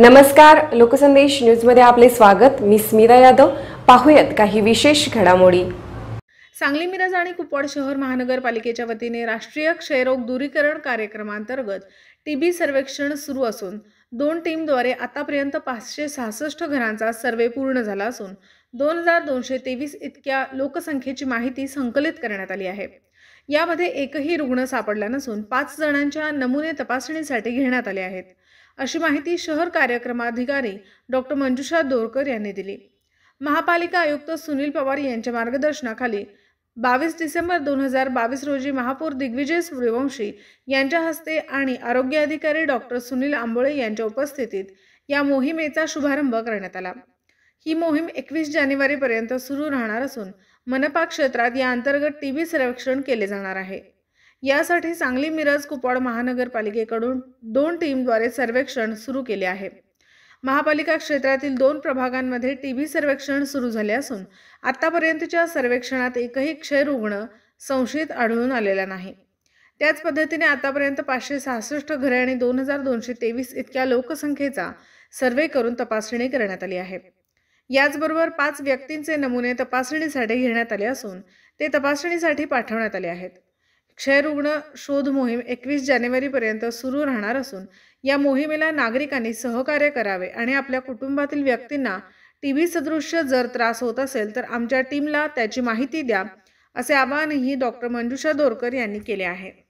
नमस्कार लोकसंदेश न्यूज मध्ये आपले स्वागत मी स्मिता यादव पाहूयात काही विशेष घडामोडी सांगली मिरज आणि कुपवाड शहर महानगरपालिकेच्या वतीने राष्ट्रीय क्षयरोग दूरीकरण कार्यक्रमांतर्गत टी बी सर्वेक्षण सुरू असून दोन टीमद्वारे आतापर्यंत पाचशे सहासष्ट घरांचा सर्वे पूर्ण झाला असून दोन हजार दोनशे तेवीस इतक्या लोकसंख्येची माहिती संकलित करण्यात आली आहे यामध्ये एकही रुग्ण सापडला नसून पाच जणांच्या नमुने तपासणीसाठी घेण्यात आले आहेत अशी माहिती शहर कार्यक्रमाधिकारी डॉक्टर मंजुषा दोरकर यांनी दिली महापालिका आयुक्त सुनील पवार यांच्या मार्गदर्शनाखाली बावीस डिसेंबर दोन हजार बावीस रोजी महापौर दिग्विजय सूर्यवंशी यांच्या हस्ते आणि आरोग्य अधिकारी डॉक्टर सुनील आंबोळे यांच्या उपस्थितीत या मोहिमेचा शुभारंभ करण्यात आला ही मोहीम एकवीस जानेवारीपर्यंत सुरू राहणार असून मनपा क्षेत्रात या अंतर्गत टी सर्वेक्षण केले जाणार आहे यासाठी सांगली मिरज कुपवाड महानगरपालिकेकडून दोन टीमद्वारे सर्वेक्षण सुरू केले आहे महापालिका क्षेत्रातील दोन प्रभागांमध्ये टी बी सर्वेक्षण सुरू झाले असून आतापर्यंतच्या सर्वेक्षणात एकही क्षयरुग्ण संशयित आढळून आलेला नाही त्याच पद्धतीने आतापर्यंत पाचशे सहासष्ट घरे आणि दोन हजार दोनशे तेवीस इतक्या लोकसंख्येचा सर्वे करून तपासणी करण्यात आली आहे याचबरोबर पाच व्यक्तींचे नमुने तपासणीसाठी घेण्यात आले असून ते तपासणीसाठी पाठवण्यात आले आहेत क्षयरुग्ण शोध मोहीम एकवीस जानेवारीपर्यंत सुरू राहणार असून या मोहिमेला नागरिकांनी सहकार्य करावे आणि आपल्या कुटुंबातील व्यक्तींना टी व्ही सदृश्य जर त्रास होत असेल तर आमच्या टीमला त्याची माहिती द्या असे आवाहनही डॉक्टर मंजुषा दोरकर यांनी केले आहे